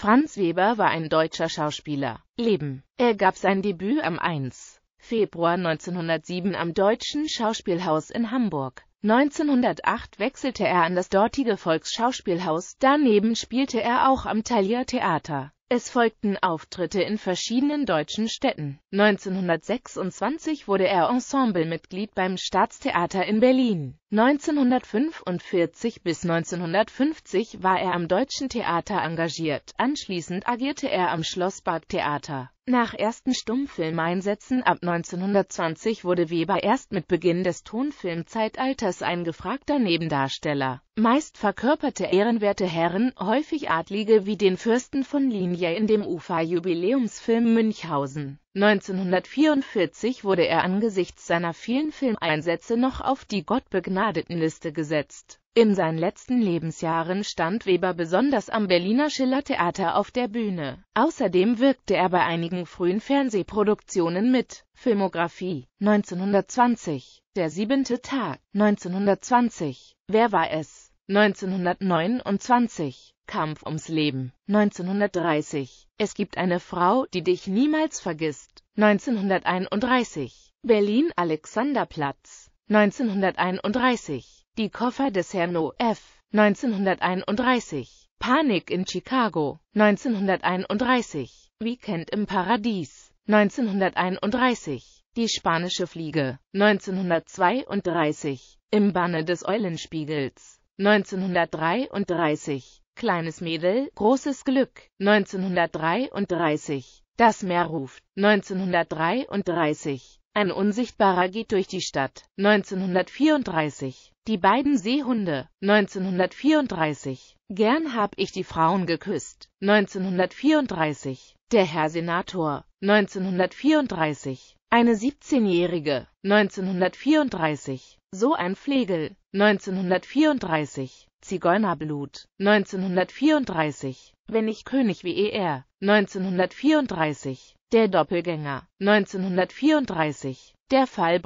Franz Weber war ein deutscher Schauspieler. Leben. Er gab sein Debüt am 1. Februar 1907 am Deutschen Schauspielhaus in Hamburg. 1908 wechselte er an das dortige Volksschauspielhaus, daneben spielte er auch am Thalia Theater. Es folgten Auftritte in verschiedenen deutschen Städten. 1926 wurde er Ensemblemitglied beim Staatstheater in Berlin. 1945 bis 1950 war er am Deutschen Theater engagiert, anschließend agierte er am Schlossbergtheater. Nach ersten Stummfilmeinsätzen ab 1920 wurde Weber erst mit Beginn des Tonfilmzeitalters ein gefragter Nebendarsteller. Meist verkörperte ehrenwerte Herren, häufig Adlige wie den Fürsten von Linie in dem Ufa-Jubiläumsfilm Münchhausen. 1944 wurde er angesichts seiner vielen Filmeinsätze noch auf die Gottbegnadetenliste gesetzt. In seinen letzten Lebensjahren stand Weber besonders am Berliner Schillertheater auf der Bühne. Außerdem wirkte er bei einigen frühen Fernsehproduktionen mit. Filmografie 1920 Der siebente Tag 1920 Wer war es? 1929 Kampf ums Leben 1930 Es gibt eine Frau, die dich niemals vergisst 1931 Berlin Alexanderplatz 1931 Die Koffer des Herrn O.F. 1931 Panik in Chicago 1931 Weekend im Paradies 1931 Die spanische Fliege 1932 Im Banne des Eulenspiegels 1933 Kleines Mädel, großes Glück 1933 Das Meer ruft 1933 Ein Unsichtbarer geht durch die Stadt 1934 Die beiden Seehunde 1934 Gern hab ich die Frauen geküsst 1934 Der Herr Senator 1934 Eine 17-Jährige 1934 so ein Flegel. 1934. Zigeunerblut. 1934. Wenn ich König wie er. 1934. Der Doppelgänger. 1934. Der Fall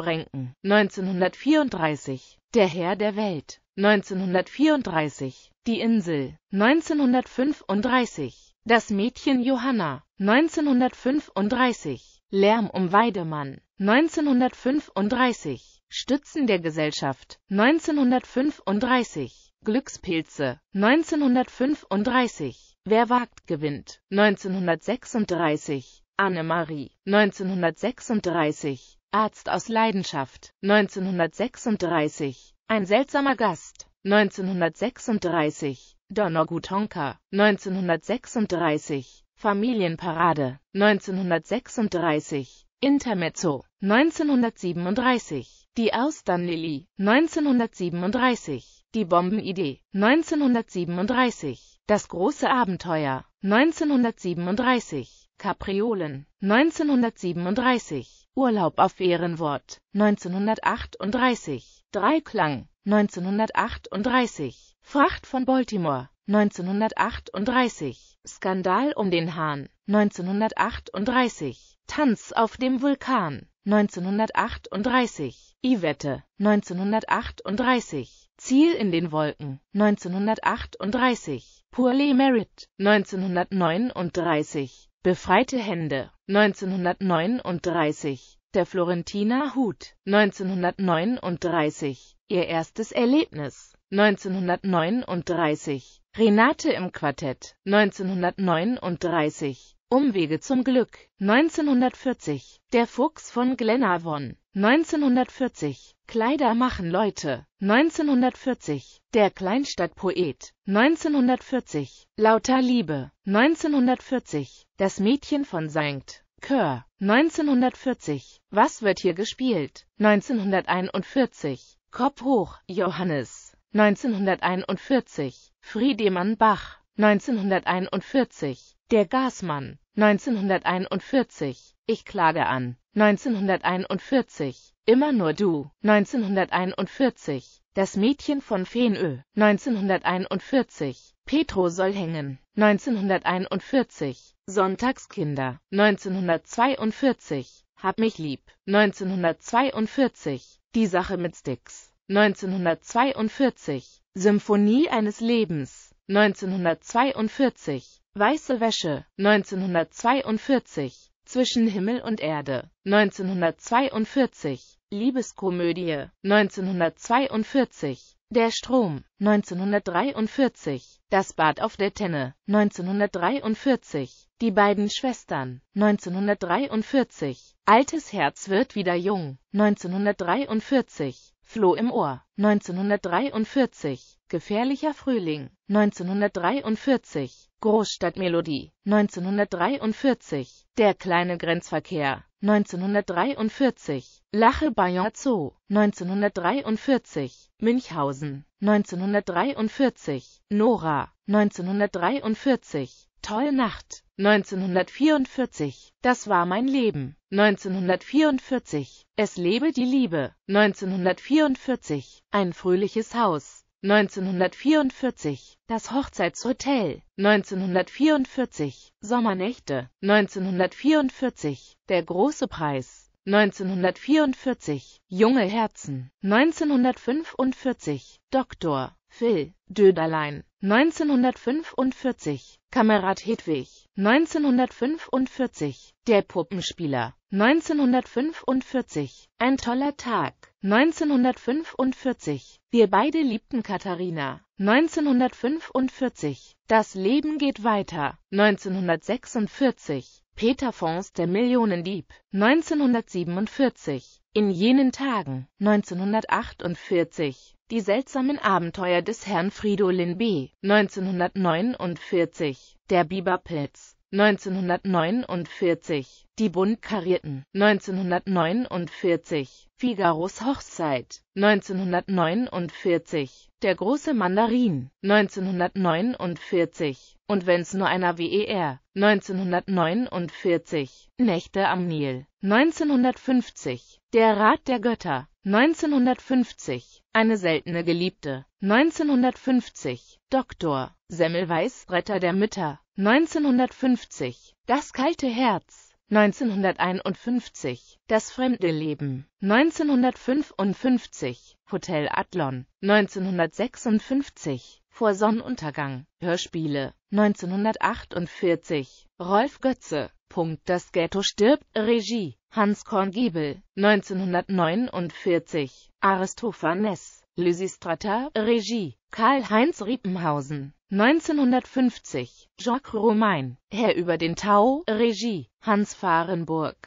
1934. Der Herr der Welt. 1934. Die Insel. 1935. Das Mädchen Johanna. 1935. Lärm um Weidemann. 1935. Stützen der Gesellschaft 1935 Glückspilze 1935 Wer wagt gewinnt 1936 Annemarie 1936 Arzt aus Leidenschaft 1936 Ein seltsamer Gast 1936 Donnergutonka 1936 Familienparade 1936 Intermezzo 1937 die Austernlilie 1937, Die Bombenidee 1937, Das große Abenteuer 1937, Kapriolen 1937, Urlaub auf Ehrenwort 1938, Dreiklang 1938, Fracht von Baltimore 1938, Skandal um den Hahn 1938, Tanz auf dem Vulkan 1938 Yvette 1938 Ziel in den Wolken 1938 Poorly Merit, 1939 Befreite Hände 1939 Der Florentiner Hut 1939 Ihr erstes Erlebnis 1939 Renate im Quartett 1939 Umwege zum Glück. 1940. Der Fuchs von Glenavon. 1940. Kleider machen Leute. 1940. Der Kleinstadtpoet. 1940. Lauter Liebe. 1940. Das Mädchen von Sankt. Kör. 1940. Was wird hier gespielt? 1941. Kopf hoch, Johannes. 1941. Friedemann Bach. 1941. Der Gasmann. 1941, ich klage an. 1941, immer nur du. 1941, das Mädchen von Feenö. 1941, Petro soll hängen. 1941, Sonntagskinder. 1942, hab mich lieb. 1942, die Sache mit Sticks. 1942, Symphonie eines Lebens. 1942, Weiße Wäsche 1942 Zwischen Himmel und Erde 1942 Liebeskomödie 1942 Der Strom 1943 Das Bad auf der Tenne 1943 Die beiden Schwestern 1943 Altes Herz wird wieder jung 1943 Floh im Ohr, 1943, Gefährlicher Frühling, 1943, Großstadtmelodie, 1943, Der kleine Grenzverkehr, 1943, Lache Bayonne Zoo, 1943, Münchhausen, 1943, Nora, 1943, Tolle Nacht, 1944, Das war mein Leben, 1944, Es lebe die Liebe, 1944, Ein fröhliches Haus, 1944, das Hochzeitshotel, 1944, Sommernächte, 1944, der große Preis, 1944, junge Herzen, 1945, Doktor, Phil, Döderlein, 1945, Kamerad Hedwig, 1945, der Puppenspieler, 1945. Ein toller Tag. 1945. Wir beide liebten Katharina. 1945. Das Leben geht weiter. 1946. Peter Fons, der Millionendieb. 1947. In jenen Tagen. 1948. Die seltsamen Abenteuer des Herrn Fridolin B. 1949. Der Biberpilz. 1949 Die bunt karierten 1949 Figaros Hochzeit 1949 Der große Mandarin 1949 Und wenn's nur einer wie er 1949 Nächte am Nil 1950 Der Rat der Götter 1950 Eine seltene Geliebte 1950 Doktor Semmelweis Retter der Mütter 1950 Das kalte Herz 1951 Das fremde Leben 1955 Hotel Adlon 1956 Vor Sonnenuntergang Hörspiele 1948 Rolf Götze Punkt Das Ghetto stirbt Regie Hans Korngiebel 1949 Aristophanes Lysistrata Regie Karl-Heinz Riepenhausen 1950 Jacques Romain, Herr über den Tau, Regie Hans Fahrenburg